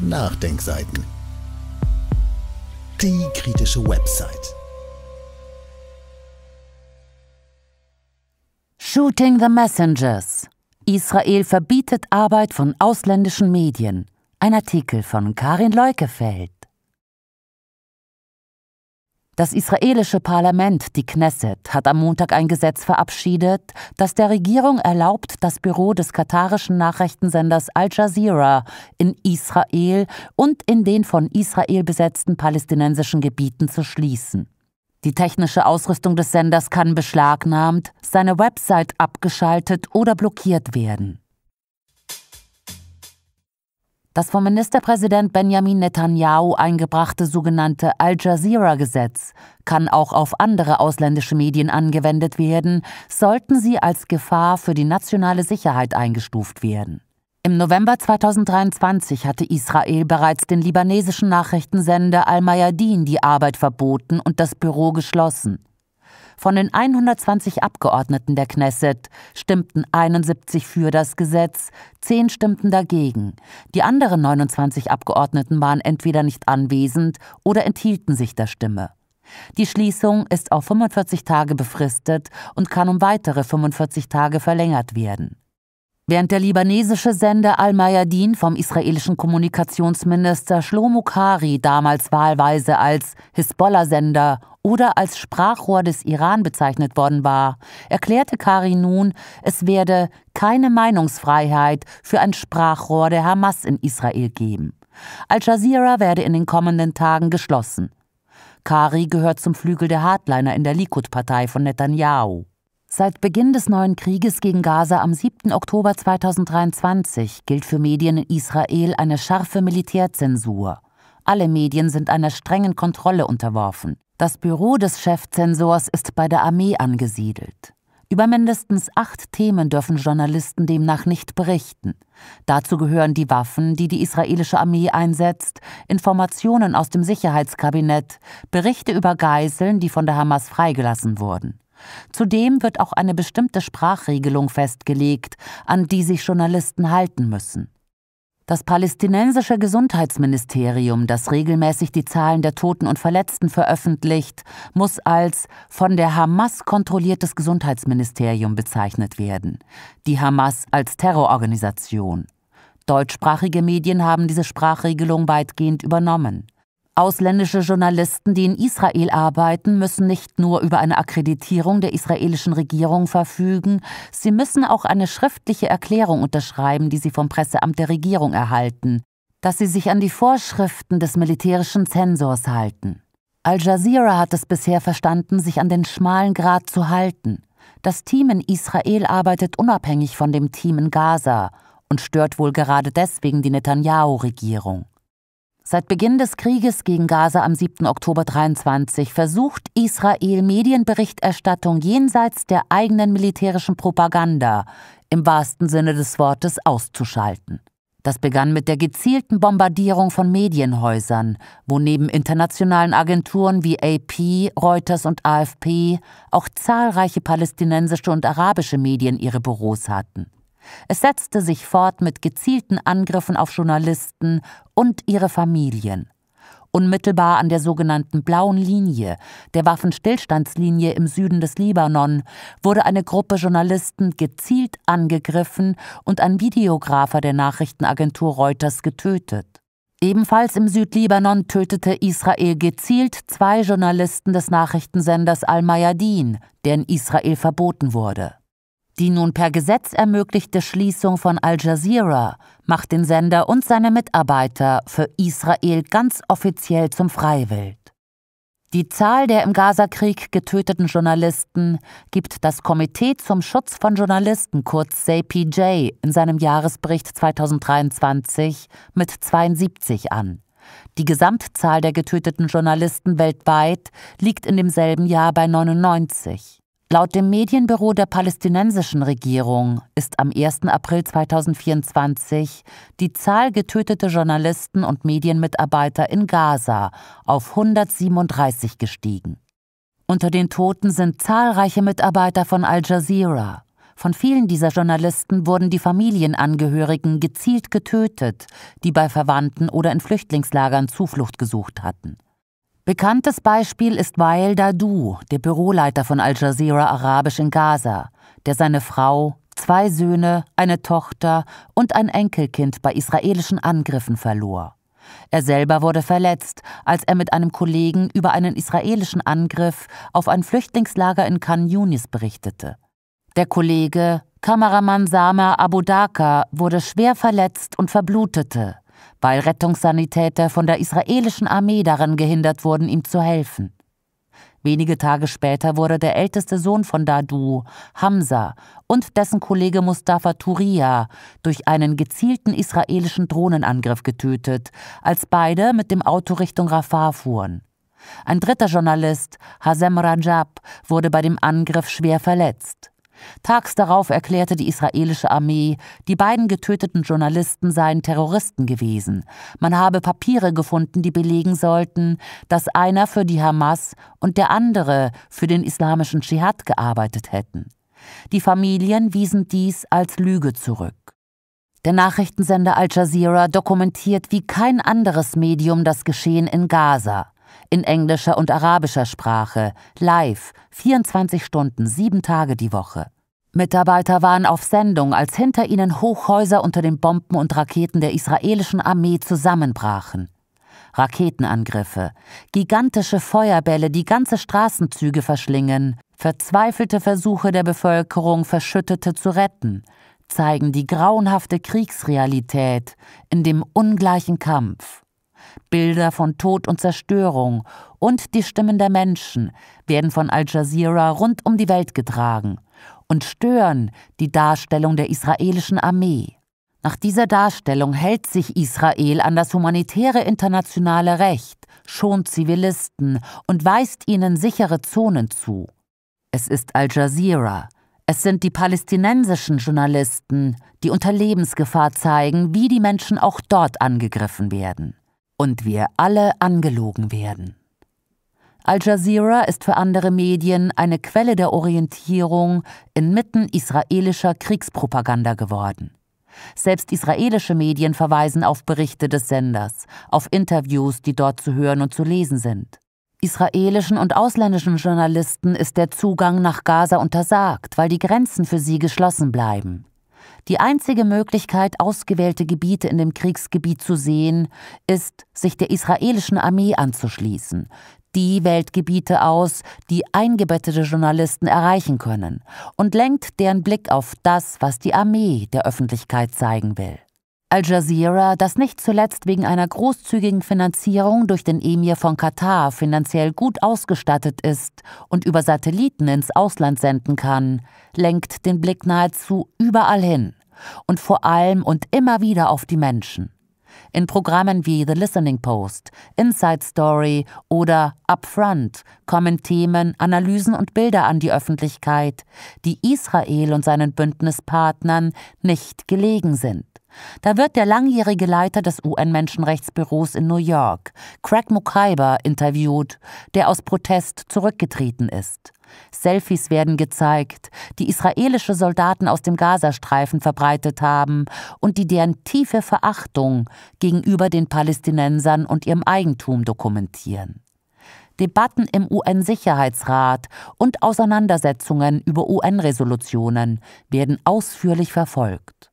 Nachdenkseiten. Die kritische Website. Shooting the Messengers. Israel verbietet Arbeit von ausländischen Medien. Ein Artikel von Karin Leukefeld. Das israelische Parlament, die Knesset, hat am Montag ein Gesetz verabschiedet, das der Regierung erlaubt, das Büro des katarischen Nachrichtensenders Al Jazeera in Israel und in den von Israel besetzten palästinensischen Gebieten zu schließen. Die technische Ausrüstung des Senders kann beschlagnahmt, seine Website abgeschaltet oder blockiert werden. Das vom Ministerpräsident Benjamin Netanyahu eingebrachte sogenannte Al Jazeera-Gesetz kann auch auf andere ausländische Medien angewendet werden, sollten sie als Gefahr für die nationale Sicherheit eingestuft werden. Im November 2023 hatte Israel bereits den libanesischen Nachrichtensender Al-Mayadin die Arbeit verboten und das Büro geschlossen. Von den 120 Abgeordneten der Knesset stimmten 71 für das Gesetz, 10 stimmten dagegen. Die anderen 29 Abgeordneten waren entweder nicht anwesend oder enthielten sich der Stimme. Die Schließung ist auf 45 Tage befristet und kann um weitere 45 Tage verlängert werden. Während der libanesische Sender Al-Mayadin vom israelischen Kommunikationsminister Shlomo Kari damals wahlweise als Hisbollah-Sender oder als Sprachrohr des Iran bezeichnet worden war, erklärte Kari nun, es werde keine Meinungsfreiheit für ein Sprachrohr der Hamas in Israel geben. Al Jazeera werde in den kommenden Tagen geschlossen. Kari gehört zum Flügel der Hardliner in der Likud-Partei von Netanyahu. Seit Beginn des neuen Krieges gegen Gaza am 7. Oktober 2023 gilt für Medien in Israel eine scharfe Militärzensur. Alle Medien sind einer strengen Kontrolle unterworfen. Das Büro des Chefzensors ist bei der Armee angesiedelt. Über mindestens acht Themen dürfen Journalisten demnach nicht berichten. Dazu gehören die Waffen, die die israelische Armee einsetzt, Informationen aus dem Sicherheitskabinett, Berichte über Geiseln, die von der Hamas freigelassen wurden. Zudem wird auch eine bestimmte Sprachregelung festgelegt, an die sich Journalisten halten müssen. Das palästinensische Gesundheitsministerium, das regelmäßig die Zahlen der Toten und Verletzten veröffentlicht, muss als von der Hamas kontrolliertes Gesundheitsministerium bezeichnet werden, die Hamas als Terrororganisation. Deutschsprachige Medien haben diese Sprachregelung weitgehend übernommen. Ausländische Journalisten, die in Israel arbeiten, müssen nicht nur über eine Akkreditierung der israelischen Regierung verfügen, sie müssen auch eine schriftliche Erklärung unterschreiben, die sie vom Presseamt der Regierung erhalten, dass sie sich an die Vorschriften des militärischen Zensors halten. Al Jazeera hat es bisher verstanden, sich an den schmalen Grat zu halten. Das Team in Israel arbeitet unabhängig von dem Team in Gaza und stört wohl gerade deswegen die Netanyahu-Regierung. Seit Beginn des Krieges gegen Gaza am 7. Oktober 23 versucht Israel Medienberichterstattung jenseits der eigenen militärischen Propaganda im wahrsten Sinne des Wortes auszuschalten. Das begann mit der gezielten Bombardierung von Medienhäusern, wo neben internationalen Agenturen wie AP, Reuters und AFP auch zahlreiche palästinensische und arabische Medien ihre Büros hatten. Es setzte sich fort mit gezielten Angriffen auf Journalisten und ihre Familien. Unmittelbar an der sogenannten blauen Linie, der Waffenstillstandslinie im Süden des Libanon, wurde eine Gruppe Journalisten gezielt angegriffen und ein Videografer der Nachrichtenagentur Reuters getötet. Ebenfalls im Südlibanon tötete Israel gezielt zwei Journalisten des Nachrichtensenders Al-Mayadin, der in Israel verboten wurde. Die nun per Gesetz ermöglichte Schließung von Al Jazeera macht den Sender und seine Mitarbeiter für Israel ganz offiziell zum Freiwild. Die Zahl der im Gazakrieg getöteten Journalisten gibt das Komitee zum Schutz von Journalisten kurz CPJ in seinem Jahresbericht 2023 mit 72 an. Die Gesamtzahl der getöteten Journalisten weltweit liegt in demselben Jahr bei 99. Laut dem Medienbüro der palästinensischen Regierung ist am 1. April 2024 die Zahl getöteter Journalisten und Medienmitarbeiter in Gaza auf 137 gestiegen. Unter den Toten sind zahlreiche Mitarbeiter von Al Jazeera. Von vielen dieser Journalisten wurden die Familienangehörigen gezielt getötet, die bei Verwandten oder in Flüchtlingslagern Zuflucht gesucht hatten. Bekanntes Beispiel ist Wael Dadu, der Büroleiter von Al Jazeera Arabisch in Gaza, der seine Frau, zwei Söhne, eine Tochter und ein Enkelkind bei israelischen Angriffen verlor. Er selber wurde verletzt, als er mit einem Kollegen über einen israelischen Angriff auf ein Flüchtlingslager in Khan Yunis berichtete. Der Kollege, Kameramann Sama Abudaka, wurde schwer verletzt und verblutete weil Rettungssanitäter von der israelischen Armee daran gehindert wurden, ihm zu helfen. Wenige Tage später wurde der älteste Sohn von Dadu, Hamza, und dessen Kollege Mustafa Turia durch einen gezielten israelischen Drohnenangriff getötet, als beide mit dem Auto Richtung Rafah fuhren. Ein dritter Journalist, Hazem Rajab, wurde bei dem Angriff schwer verletzt. Tags darauf erklärte die israelische Armee, die beiden getöteten Journalisten seien Terroristen gewesen. Man habe Papiere gefunden, die belegen sollten, dass einer für die Hamas und der andere für den islamischen Dschihad gearbeitet hätten. Die Familien wiesen dies als Lüge zurück. Der Nachrichtensender Al Jazeera dokumentiert wie kein anderes Medium das Geschehen in Gaza in englischer und arabischer Sprache, live, 24 Stunden, sieben Tage die Woche. Mitarbeiter waren auf Sendung, als hinter ihnen Hochhäuser unter den Bomben und Raketen der israelischen Armee zusammenbrachen. Raketenangriffe, gigantische Feuerbälle, die ganze Straßenzüge verschlingen, verzweifelte Versuche der Bevölkerung, Verschüttete zu retten, zeigen die grauenhafte Kriegsrealität in dem ungleichen Kampf. Bilder von Tod und Zerstörung und die Stimmen der Menschen werden von Al Jazeera rund um die Welt getragen – und stören die Darstellung der israelischen Armee. Nach dieser Darstellung hält sich Israel an das humanitäre internationale Recht, schont Zivilisten und weist ihnen sichere Zonen zu. Es ist Al Jazeera, es sind die palästinensischen Journalisten, die unter Lebensgefahr zeigen, wie die Menschen auch dort angegriffen werden. Und wir alle angelogen werden. Al Jazeera ist für andere Medien eine Quelle der Orientierung inmitten israelischer Kriegspropaganda geworden. Selbst israelische Medien verweisen auf Berichte des Senders, auf Interviews, die dort zu hören und zu lesen sind. Israelischen und ausländischen Journalisten ist der Zugang nach Gaza untersagt, weil die Grenzen für sie geschlossen bleiben. Die einzige Möglichkeit, ausgewählte Gebiete in dem Kriegsgebiet zu sehen, ist, sich der israelischen Armee anzuschließen, die Weltgebiete aus, die eingebettete Journalisten erreichen können und lenkt deren Blick auf das, was die Armee der Öffentlichkeit zeigen will. Al Jazeera, das nicht zuletzt wegen einer großzügigen Finanzierung durch den Emir von Katar finanziell gut ausgestattet ist und über Satelliten ins Ausland senden kann, lenkt den Blick nahezu überall hin und vor allem und immer wieder auf die Menschen in Programmen wie The Listening Post, Inside Story oder Upfront kommen Themen, Analysen und Bilder an die Öffentlichkeit, die Israel und seinen Bündnispartnern nicht gelegen sind. Da wird der langjährige Leiter des UN-Menschenrechtsbüros in New York, Craig Mukaiber, interviewt, der aus Protest zurückgetreten ist. Selfies werden gezeigt, die israelische Soldaten aus dem Gazastreifen verbreitet haben und die deren tiefe Verachtung gegenüber den Palästinensern und ihrem Eigentum dokumentieren. Debatten im UN-Sicherheitsrat und Auseinandersetzungen über UN-Resolutionen werden ausführlich verfolgt.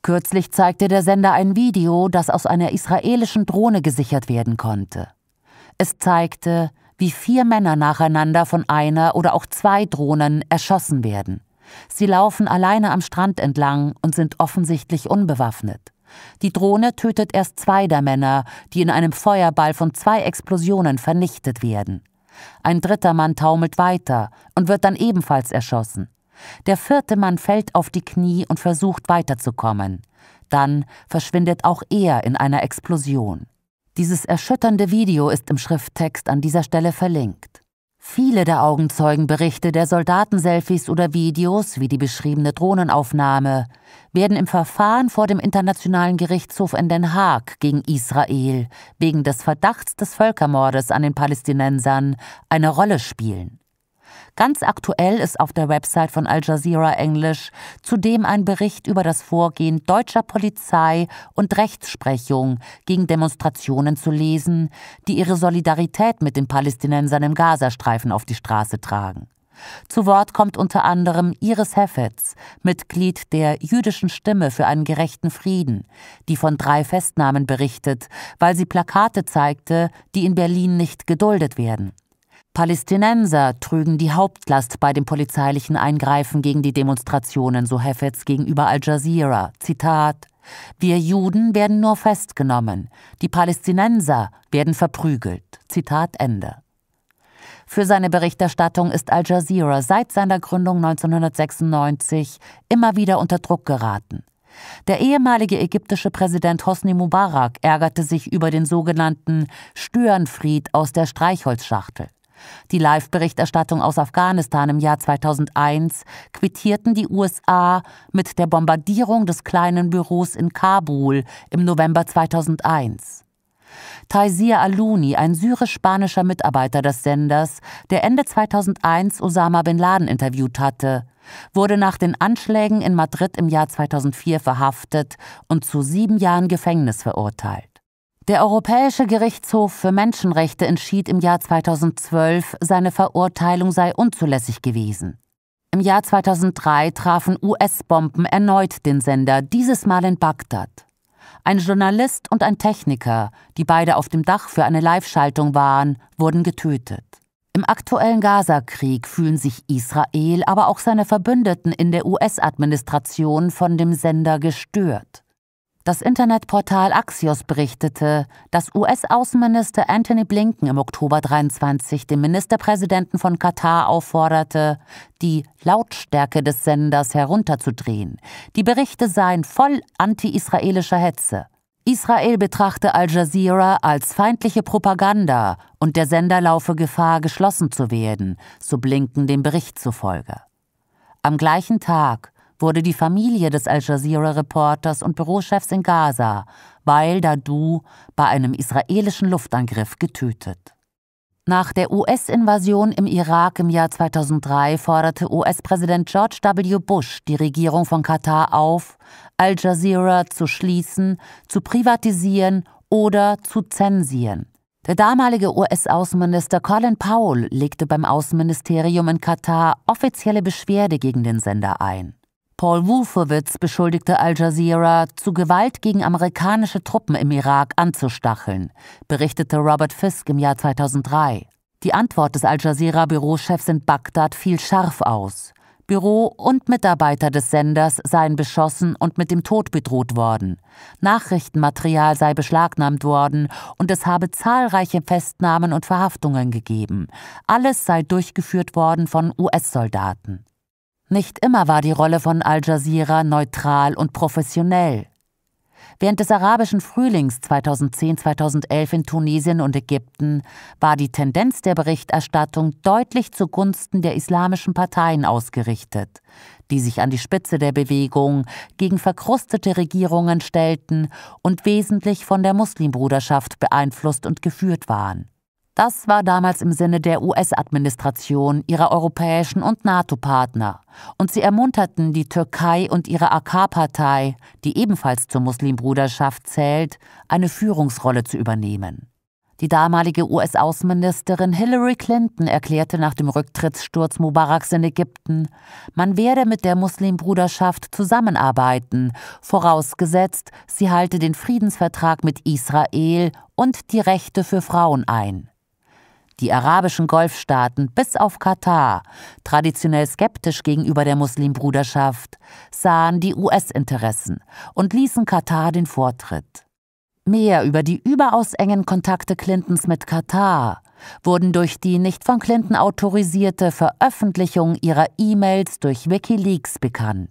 Kürzlich zeigte der Sender ein Video, das aus einer israelischen Drohne gesichert werden konnte. Es zeigte, wie vier Männer nacheinander von einer oder auch zwei Drohnen erschossen werden. Sie laufen alleine am Strand entlang und sind offensichtlich unbewaffnet. Die Drohne tötet erst zwei der Männer, die in einem Feuerball von zwei Explosionen vernichtet werden. Ein dritter Mann taumelt weiter und wird dann ebenfalls erschossen. Der vierte Mann fällt auf die Knie und versucht weiterzukommen. Dann verschwindet auch er in einer Explosion. Dieses erschütternde Video ist im Schrifttext an dieser Stelle verlinkt. Viele der Augenzeugenberichte der Soldatenselfies oder Videos, wie die beschriebene Drohnenaufnahme, werden im Verfahren vor dem Internationalen Gerichtshof in Den Haag gegen Israel wegen des Verdachts des Völkermordes an den Palästinensern eine Rolle spielen. Ganz aktuell ist auf der Website von Al Jazeera Englisch zudem ein Bericht über das Vorgehen deutscher Polizei und Rechtsprechung gegen Demonstrationen zu lesen, die ihre Solidarität mit den Palästinensern im Gazastreifen auf die Straße tragen. Zu Wort kommt unter anderem Iris Heffetz, Mitglied der jüdischen Stimme für einen gerechten Frieden, die von drei Festnahmen berichtet, weil sie Plakate zeigte, die in Berlin nicht geduldet werden. Palästinenser trügen die Hauptlast bei dem polizeilichen Eingreifen gegen die Demonstrationen, so Heffetz gegenüber Al Jazeera. Zitat Wir Juden werden nur festgenommen, die Palästinenser werden verprügelt. Zitat Ende. Für seine Berichterstattung ist Al Jazeera seit seiner Gründung 1996 immer wieder unter Druck geraten. Der ehemalige ägyptische Präsident Hosni Mubarak ärgerte sich über den sogenannten Störenfried aus der Streichholzschachtel. Die Live-Berichterstattung aus Afghanistan im Jahr 2001 quittierten die USA mit der Bombardierung des kleinen Büros in Kabul im November 2001. Taisir Aluni, ein syrisch-spanischer Mitarbeiter des Senders, der Ende 2001 Osama bin Laden interviewt hatte, wurde nach den Anschlägen in Madrid im Jahr 2004 verhaftet und zu sieben Jahren Gefängnis verurteilt. Der Europäische Gerichtshof für Menschenrechte entschied im Jahr 2012, seine Verurteilung sei unzulässig gewesen. Im Jahr 2003 trafen US-Bomben erneut den Sender, dieses Mal in Bagdad. Ein Journalist und ein Techniker, die beide auf dem Dach für eine Live-Schaltung waren, wurden getötet. Im aktuellen Gaza-Krieg fühlen sich Israel, aber auch seine Verbündeten in der US-Administration von dem Sender gestört. Das Internetportal Axios berichtete, dass US-Außenminister Anthony Blinken im Oktober 23 den Ministerpräsidenten von Katar aufforderte, die Lautstärke des Senders herunterzudrehen. Die Berichte seien voll anti-israelischer Hetze. Israel betrachte Al Jazeera als feindliche Propaganda und der Sender laufe Gefahr, geschlossen zu werden, so Blinken dem Bericht zufolge. Am gleichen Tag wurde die Familie des Al Jazeera-Reporters und Bürochefs in Gaza, Weil Dadu, bei einem israelischen Luftangriff getötet. Nach der US-Invasion im Irak im Jahr 2003 forderte US-Präsident George W. Bush die Regierung von Katar auf, Al Jazeera zu schließen, zu privatisieren oder zu zensieren. Der damalige US-Außenminister Colin Powell legte beim Außenministerium in Katar offizielle Beschwerde gegen den Sender ein. Paul Wolfowitz beschuldigte Al Jazeera, zu Gewalt gegen amerikanische Truppen im Irak anzustacheln, berichtete Robert Fisk im Jahr 2003. Die Antwort des Al Jazeera-Bürochefs in Bagdad fiel scharf aus. Büro und Mitarbeiter des Senders seien beschossen und mit dem Tod bedroht worden. Nachrichtenmaterial sei beschlagnahmt worden und es habe zahlreiche Festnahmen und Verhaftungen gegeben. Alles sei durchgeführt worden von US-Soldaten. Nicht immer war die Rolle von Al Jazeera neutral und professionell. Während des arabischen Frühlings 2010-2011 in Tunesien und Ägypten war die Tendenz der Berichterstattung deutlich zugunsten der islamischen Parteien ausgerichtet, die sich an die Spitze der Bewegung gegen verkrustete Regierungen stellten und wesentlich von der Muslimbruderschaft beeinflusst und geführt waren. Das war damals im Sinne der US-Administration, ihrer europäischen und NATO-Partner. Und sie ermunterten die Türkei und ihre AK-Partei, die ebenfalls zur Muslimbruderschaft zählt, eine Führungsrolle zu übernehmen. Die damalige US-Außenministerin Hillary Clinton erklärte nach dem Rücktrittssturz Mubaraks in Ägypten, man werde mit der Muslimbruderschaft zusammenarbeiten, vorausgesetzt, sie halte den Friedensvertrag mit Israel und die Rechte für Frauen ein die arabischen Golfstaaten bis auf Katar, traditionell skeptisch gegenüber der Muslimbruderschaft, sahen die US-Interessen und ließen Katar den Vortritt. Mehr über die überaus engen Kontakte Clintons mit Katar wurden durch die nicht von Clinton autorisierte Veröffentlichung ihrer E-Mails durch Wikileaks bekannt.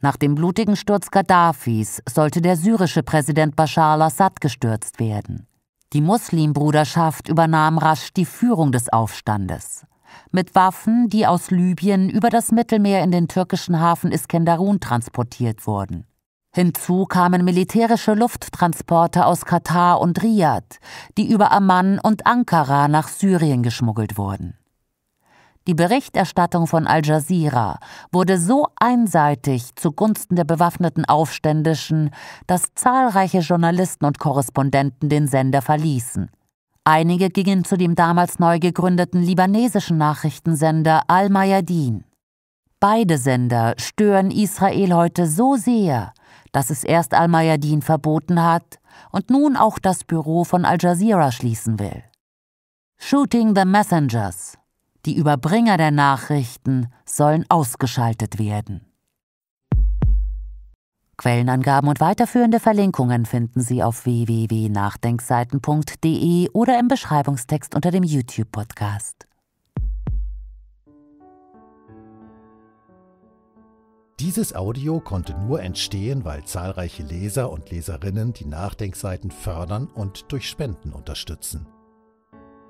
Nach dem blutigen Sturz Gaddafis sollte der syrische Präsident Bashar al-Assad gestürzt werden. Die Muslimbruderschaft übernahm rasch die Führung des Aufstandes. Mit Waffen, die aus Libyen über das Mittelmeer in den türkischen Hafen Iskenderun transportiert wurden. Hinzu kamen militärische Lufttransporter aus Katar und Riyadh, die über Amman und Ankara nach Syrien geschmuggelt wurden. Die Berichterstattung von Al Jazeera wurde so einseitig zugunsten der bewaffneten Aufständischen, dass zahlreiche Journalisten und Korrespondenten den Sender verließen. Einige gingen zu dem damals neu gegründeten libanesischen Nachrichtensender Al-Mayadin. Beide Sender stören Israel heute so sehr, dass es erst Al-Mayadin verboten hat und nun auch das Büro von Al Jazeera schließen will. Shooting the Messengers die Überbringer der Nachrichten sollen ausgeschaltet werden. Quellenangaben und weiterführende Verlinkungen finden Sie auf www.nachdenkseiten.de oder im Beschreibungstext unter dem YouTube-Podcast. Dieses Audio konnte nur entstehen, weil zahlreiche Leser und Leserinnen die Nachdenkseiten fördern und durch Spenden unterstützen.